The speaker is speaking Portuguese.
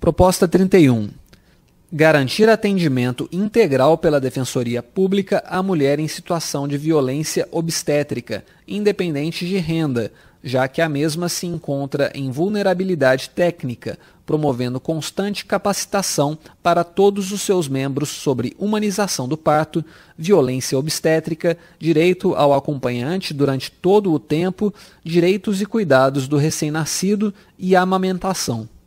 Proposta 31. Garantir atendimento integral pela Defensoria Pública à mulher em situação de violência obstétrica, independente de renda, já que a mesma se encontra em vulnerabilidade técnica, promovendo constante capacitação para todos os seus membros sobre humanização do parto, violência obstétrica, direito ao acompanhante durante todo o tempo, direitos e cuidados do recém-nascido e amamentação.